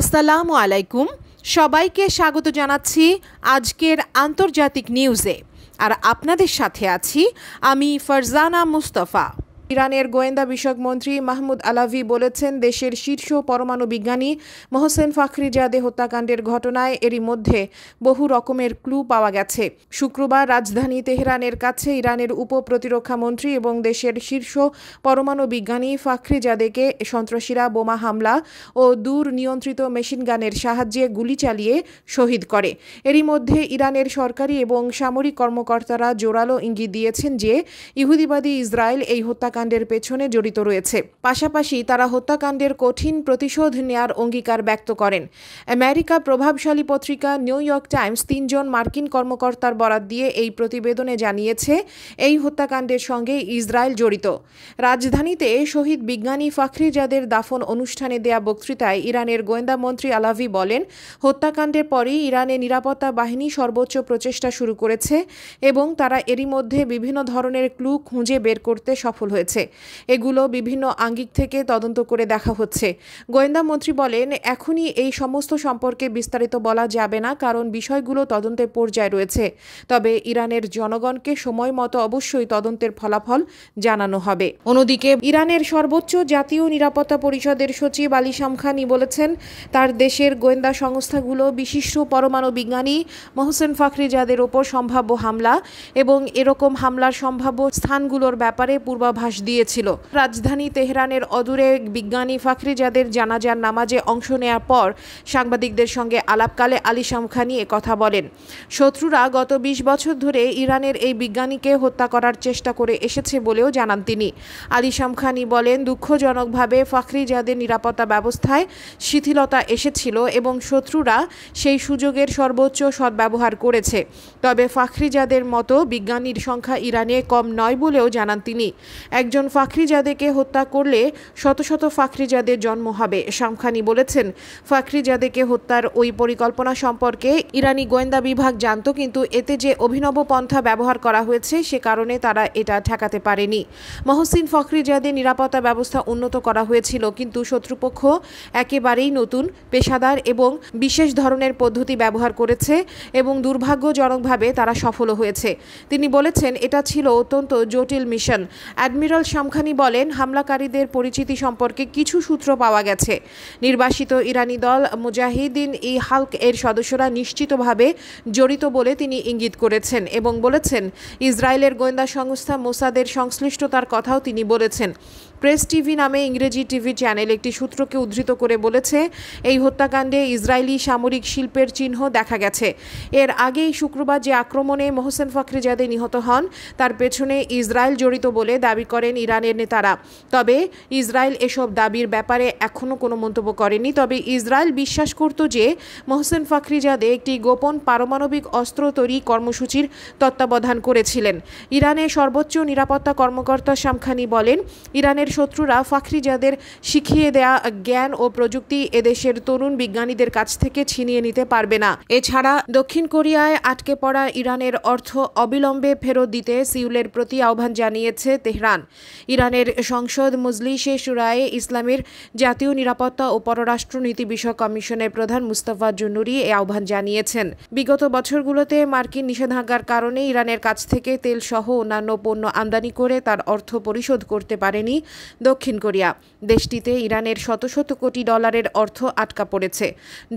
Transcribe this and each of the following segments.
আসসালামু আলাইকুম সবাইকে স্বাগত জানাচ্ছি আজকের আন্তর্জাতিক নিউজে আর আপনাদের সাথে আছি আমি ফারজানা মুস্তফা ইরানের গোয়েন্দা বিষয়ক মন্ত্রী মাহমুদ আলাভি বলেছেন দেশের শীর্ষ পরমাণু বিজ্ঞানী মোহসেন ফাখরিজাদে হত্যাকাণ্ডের ঘটনায় এরই মধ্যে বহু রকমের ক্লু পাওয়া গেছে শুক্রবার রাজধানী তেহরানের কাছে ইরানের উপ প্রতিরক্ষা মন্ত্রী এবং দেশের শীর্ষ পরমাণু বিজ্ঞানী ফাখরিজাদেকে সন্ত্রাসীরা বোমা হামলা ও দূর নিয়ন্ত্রিত মেশিনগানের সাহায্যে গুলি চালিয়ে শহীদ করে এরই মধ্যে ইরানের সরকারি এবং সামরিক কর্মকর্তারা জোরালো ইঙ্গিত দিয়েছেন যে ইহুদিবাদী ইসরায়েল এই হত্যাকাণ্ড হত্যাকাণ্ডের পেছনে জড়িত রয়েছে পাশাপাশি তারা হত্যাকাণ্ডের কঠিন প্রতিশোধ নেয়ার অঙ্গীকার ব্যক্ত করেন আমেরিকা প্রভাবশালী পত্রিকা নিউ ইয়র্ক টাইমস তিনজন মার্কিন কর্মকর্তার বরাত দিয়ে এই প্রতিবেদনে জানিয়েছে এই হত্যাকাণ্ডের সঙ্গে ইসরায়েল জড়িত রাজধানীতে শহীদ বিজ্ঞানী ফাখরিজাদের দাফন অনুষ্ঠানে দেয়া বক্তৃতায় ইরানের গোয়েন্দা মন্ত্রী আলাভি বলেন হত্যাকাণ্ডের পরেই ইরানে নিরাপত্তা বাহিনী সর্বোচ্চ প্রচেষ্টা শুরু করেছে এবং তারা এরই মধ্যে বিভিন্ন ধরনের ক্লু খুঁজে বের করতে সফল হয়েছে হয়েছে এগুলো বিভিন্ন আঙ্গিক থেকে তদন্ত করে দেখা হচ্ছে গোয়েন্দা মন্ত্রী বলেন এখনই এই সমস্ত সম্পর্কে বিস্তারিত বলা যাবে না কারণ বিষয়গুলো তদন্তের পর্যায়ে রয়েছে তবে ইরানের জনগণকে সময় মতো অবশ্যই তদন্তের ফলাফল জানানো হবে অন্যদিকে ইরানের সর্বোচ্চ জাতীয় নিরাপত্তা পরিষদের সচিব আলী শামখানি বলেছেন তার দেশের গোয়েন্দা সংস্থাগুলো বিশিষ্ট পরমাণু বিজ্ঞানী মোহসেন যাদের ওপর সম্ভাব্য হামলা এবং এরকম হামলার সম্ভাব্য স্থানগুলোর ব্যাপারে পূর্বাভাস দিয়েছিল রাজধানী তেহরানের অদূরে বিজ্ঞানী ফাখরিজাদের জানাজার নামাজে অংশ নেয়ার পর সাংবাদিকদের সঙ্গে আলাপকালে আলী শামখানি কথা বলেন শত্রুরা গত ২০ বছর ধরে ইরানের এই বিজ্ঞানীকে হত্যা করার চেষ্টা করে এসেছে বলেও জানান তিনি আলী শামখানি বলেন দুঃখজনকভাবে ফাখরিজাদের নিরাপত্তা ব্যবস্থায় শিথিলতা এসেছিল এবং শত্রুরা সেই সুযোগের সর্বোচ্চ সদ্ব্যবহার করেছে তবে ফাখরিজাদের মতো বিজ্ঞানীর সংখ্যা ইরানে কম নয় বলেও জানান তিনি এক একজন ফাখরিজাদেকে হত্যা করলে শত শত ফাখরিজাদের জন্ম হবে শামখানি বলেছেন ফাখরিজাদেকে হত্যার ওই পরিকল্পনা সম্পর্কে ইরানি গোয়েন্দা বিভাগ জানত কিন্তু এতে যে অভিনব পন্থা ব্যবহার করা হয়েছে সে কারণে তারা এটা ঠেকাতে পারেনি মহসিন ফখরিজাদের নিরাপত্তা ব্যবস্থা উন্নত করা হয়েছিল কিন্তু শত্রুপক্ষ একেবারেই নতুন পেশাদার এবং বিশেষ ধরনের পদ্ধতি ব্যবহার করেছে এবং দুর্ভাগ্যজনকভাবে তারা সফল হয়েছে তিনি বলেছেন এটা ছিল অত্যন্ত জটিল মিশন অ্যাডমিরাল জেনারেল শামখানি বলেন হামলাকারীদের পরিচিতি সম্পর্কে কিছু সূত্র পাওয়া গেছে নির্বাসিত ইরানি দল মুজাহিদিন ই হালক এর সদস্যরা নিশ্চিতভাবে জড়িত বলে তিনি ইঙ্গিত করেছেন এবং বলেছেন ইসরায়েলের গোয়েন্দা সংস্থা মোসাদের সংশ্লিষ্টতার কথাও তিনি বলেছেন প্রেস টিভি নামে ইংরেজি টিভি চ্যানেল একটি সূত্রকে উদ্ধৃত করে বলেছে এই হত্যাকাণ্ডে ইসরায়েলি সামরিক শিল্পের চিহ্ন দেখা গেছে এর আগেই শুক্রবার যে আক্রমণে মোহসেন ফখরিজাদে নিহত হন তার পেছনে ইসরায়েল জড়িত বলে দাবি করে করেন ইরানের নেতারা তবে ইসরায়েল এসব দাবির ব্যাপারে এখনও কোনো মন্তব্য করেনি তবে ইসরায়েল বিশ্বাস করত যে মোহসেন ফখরিজাদে একটি গোপন পারমাণবিক অস্ত্র তৈরি কর্মসূচির তত্ত্বাবধান করেছিলেন ইরানের সর্বোচ্চ নিরাপত্তা কর্মকর্তা শামখানি বলেন ইরানের শত্রুরা ফাখরিজাদের শিখিয়ে দেয়া জ্ঞান ও প্রযুক্তি এদেশের তরুণ বিজ্ঞানীদের কাছ থেকে ছিনিয়ে নিতে পারবে না এছাড়া দক্ষিণ কোরিয়ায় আটকে পড়া ইরানের অর্থ অবিলম্বে ফেরত দিতে সিউলের প্রতি আহ্বান জানিয়েছে তেহরান ইরানের সংসদ মজলিশে সুরায়ে ইসলামের জাতীয় নিরাপত্তা ও পররাষ্ট্রনীতি বিষয়ক কমিশনের প্রধান মুস্তফা জুনুরি এ আহ্বান জানিয়েছেন বিগত বছরগুলোতে মার্কিন নিষেধাজ্ঞার কারণে ইরানের কাছ থেকে তেল সহ অন্যান্য পণ্য আমদানি করে তার অর্থ পরিশোধ করতে পারেনি দক্ষিণ কোরিয়া দেশটিতে ইরানের শত শত কোটি ডলারের অর্থ আটকা পড়েছে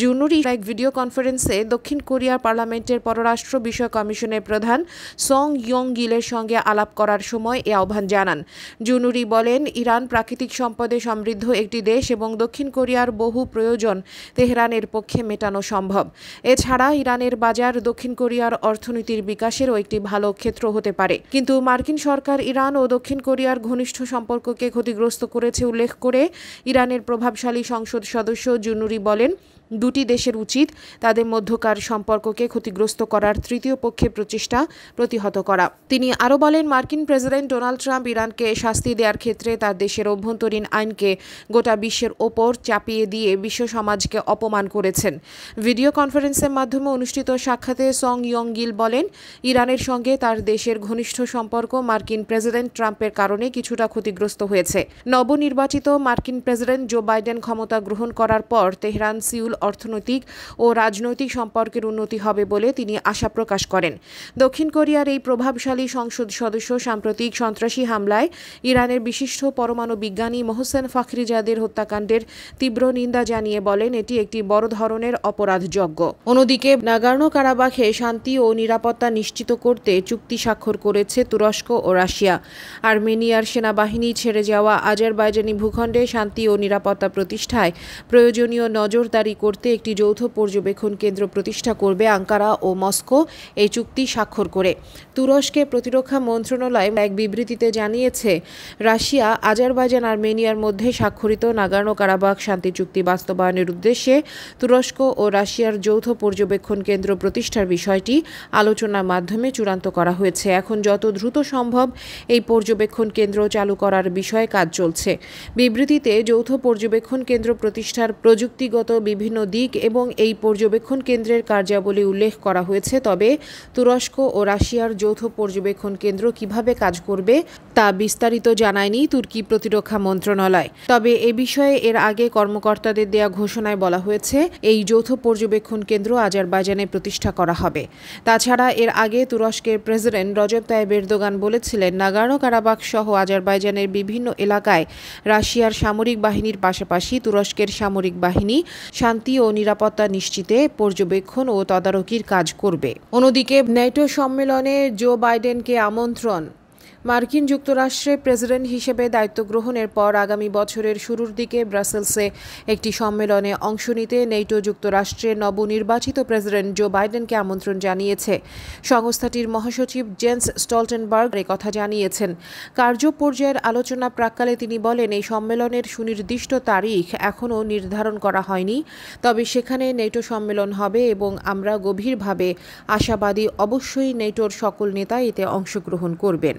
জুনুরি এক ভিডিও কনফারেন্সে দক্ষিণ কোরিয়ার পার্লামেন্টের পররাষ্ট্র বিষয় কমিশনের প্রধান সং ইয়ং গিলের সঙ্গে আলাপ করার সময় এ আহ্বান জানান জুনুরি বলেন ইরান প্রাকৃতিক সম্পদে সমৃদ্ধ একটি দেশ এবং দক্ষিণ কোরিয়ার বহু প্রয়োজন তেহরানের পক্ষে মেটানো সম্ভব এছাড়া ইরানের বাজার দক্ষিণ কোরিয়ার অর্থনীতির বিকাশেরও একটি ভালো ক্ষেত্র হতে পারে কিন্তু মার্কিন সরকার ইরান ও দক্ষিণ কোরিয়ার ঘনিষ্ঠ সম্পর্ককে ক্ষতিগ্রস্ত করেছে উল্লেখ করে ইরানের প্রভাবশালী সংসদ সদস্য জুনুরি বলেন দুটি দেশের উচিত তাদের মধ্যকার সম্পর্ককে ক্ষতিগ্রস্ত করার তৃতীয় পক্ষের প্রচেষ্টা প্রতিহত করা তিনি আরও বলেন মার্কিন প্রেসিডেন্ট ডোনাল্ড ট্রাম্প ইরানকে শাস্তি দেওয়ার ক্ষেত্রে তার দেশের অভ্যন্তরীণ আইনকে গোটা বিশ্বের ওপর চাপিয়ে দিয়ে বিশ্ব সমাজকে অপমান করেছেন ভিডিও কনফারেন্সের মাধ্যমে অনুষ্ঠিত সাক্ষাতে সং ইয়ং গিল বলেন ইরানের সঙ্গে তার দেশের ঘনিষ্ঠ সম্পর্ক মার্কিন প্রেসিডেন্ট ট্রাম্পের কারণে কিছুটা ক্ষতিগ্রস্ত হয়েছে নবনির্বাচিত মার্কিন প্রেসিডেন্ট জো বাইডেন ক্ষমতা গ্রহণ করার পর তেহরান সিউল অর্থনৈতিক ও রাজনৈতিক সম্পর্কের উন্নতি হবে বলে তিনি আশা প্রকাশ করেন দক্ষিণ কোরিয়ার এই প্রভাবশালী সংসদ সদস্য সাম্প্রতিক সন্ত্রাসী হামলায় ইরানের বিশিষ্ট পরমাণু বিজ্ঞানী মোহসেন ফাখরিজাদের হত্যাকাণ্ডের তীব্র নিন্দা জানিয়ে বলেন এটি একটি বড় ধরনের অপরাধযোগ্য অন্যদিকে নাগার্নো কারাবাখে শান্তি ও নিরাপত্তা নিশ্চিত করতে চুক্তি স্বাক্ষর করেছে তুরস্ক ও রাশিয়া আর্মেনিয়ার সেনাবাহিনী ছেড়ে যাওয়া আজারবাইজানি ভূখণ্ডে শান্তি ও নিরাপত্তা প্রতিষ্ঠায় প্রয়োজনীয় নজরদারি করে করতে একটি যৌথ পর্যবেক্ষণ কেন্দ্র প্রতিষ্ঠা করবে আঙ্কারা ও মস্কো এই চুক্তি স্বাক্ষর করে তুরস্কে প্রতিরক্ষা মন্ত্রণালয় এক বিবৃতিতে জানিয়েছে রাশিয়া আজারবাইজান আর্মেনিয়ার মধ্যে স্বাক্ষরিত নাগানো কারাবাগ শান্তি চুক্তি বাস্তবায়নের উদ্দেশ্যে তুরস্ক ও রাশিয়ার যৌথ পর্যবেক্ষণ কেন্দ্র প্রতিষ্ঠার বিষয়টি আলোচনার মাধ্যমে চূড়ান্ত করা হয়েছে এখন যত দ্রুত সম্ভব এই পর্যবেক্ষণ কেন্দ্র চালু করার বিষয়ে কাজ চলছে বিবৃতিতে যৌথ পর্যবেক্ষণ কেন্দ্র প্রতিষ্ঠার প্রযুক্তিগত বিভিন্ন দিক এবং এই পর্যবেক্ষণ কেন্দ্রের কার্যাবলী উল্লেখ করা হয়েছে তবে তুরস্ক ও রাশিয়ার যৌথ পর্যবেক্ষণ কেন্দ্র কিভাবে কাজ করবে তা বিস্তারিত জানায়নি তুর্কি প্রতিরক্ষা মন্ত্রণালয় তবে এ বিষয়ে এর আগে কর্মকর্তাদের দেয়া ঘোষণায় বলা হয়েছে এই যৌথ পর্যবেক্ষণ কেন্দ্র আজারবাইজানে প্রতিষ্ঠা করা হবে তাছাড়া এর আগে তুরস্কের প্রেসিডেন্ট রজব তাইব এরদোগান বলেছিলেন নাগার্নো কারাবাক সহ আজারবাইজানের বিভিন্ন এলাকায় রাশিয়ার সামরিক বাহিনীর পাশাপাশি তুরস্কের সামরিক বাহিনী শান্তি শান্তি ও নিরাপত্তা নিশ্চিতে পর্যবেক্ষণ ও তদারকির কাজ করবে অন্যদিকে ন্যাটো সম্মেলনে জো বাইডেনকে আমন্ত্রণ মার্কিন যুক্তরাষ্ট্রে প্রেসিডেন্ট হিসেবে দায়িত্ব গ্রহণের পর আগামী বছরের শুরুর দিকে ব্রাসেলসে একটি সম্মেলনে অংশ নিতে নেটো যুক্তরাষ্ট্রের নবনির্বাচিত প্রেসিডেন্ট জো বাইডেনকে আমন্ত্রণ জানিয়েছে সংস্থাটির মহাসচিব জেন্স স্টলটেনবার্গ কথা জানিয়েছেন কার্য পর্যায়ের আলোচনা প্রাককালে তিনি বলেন এই সম্মেলনের সুনির্দিষ্ট তারিখ এখনও নির্ধারণ করা হয়নি তবে সেখানে নেটো সম্মেলন হবে এবং আমরা গভীরভাবে আশাবাদী অবশ্যই নেটোর সকল নেতা এতে অংশগ্রহণ করবেন